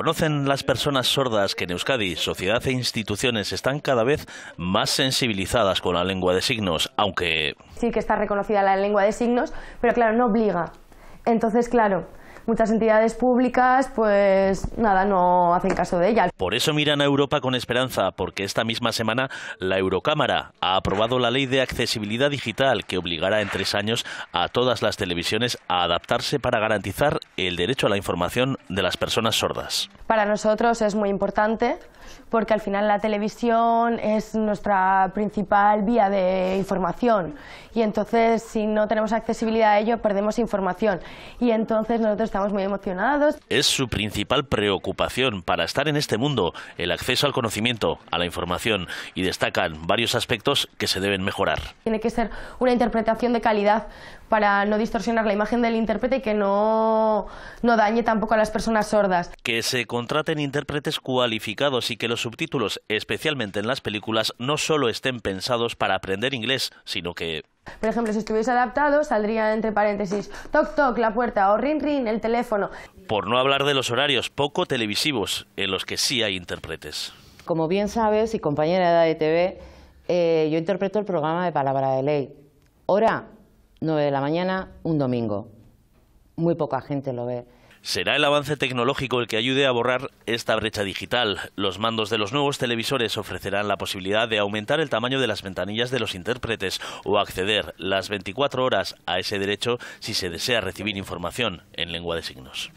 Conocen las personas sordas que en Euskadi, sociedad e instituciones están cada vez más sensibilizadas con la lengua de signos, aunque... Sí que está reconocida la lengua de signos, pero claro, no obliga. Entonces, claro, muchas entidades públicas pues nada, no hacen caso de ella. Por eso miran a Europa con esperanza, porque esta misma semana la Eurocámara ha aprobado la ley de accesibilidad digital que obligará en tres años a todas las televisiones a adaptarse para garantizar el derecho a la información de las personas sordas. Para nosotros es muy importante porque al final la televisión es nuestra principal vía de información y entonces si no tenemos accesibilidad a ello perdemos información y entonces nosotros estamos muy emocionados. Es su principal preocupación para estar en este mundo, el acceso al conocimiento, a la información, y destacan varios aspectos que se deben mejorar. Tiene que ser una interpretación de calidad para no distorsionar la imagen del intérprete y que no, no dañe tampoco a las personas sordas. Que se contraten intérpretes cualificados y que los subtítulos, especialmente en las películas, no solo estén pensados para aprender inglés, sino que por ejemplo, si estuviese adaptado, saldría entre paréntesis toc toc la puerta o rin rin el teléfono. Por no hablar de los horarios poco televisivos, en los que sí hay intérpretes. Como bien sabes, y compañera de edad eh, yo interpreto el programa de Palabra de Ley. Hora nueve de la mañana, un domingo. Muy poca gente lo ve. Será el avance tecnológico el que ayude a borrar esta brecha digital. Los mandos de los nuevos televisores ofrecerán la posibilidad de aumentar el tamaño de las ventanillas de los intérpretes o acceder las 24 horas a ese derecho si se desea recibir información en lengua de signos.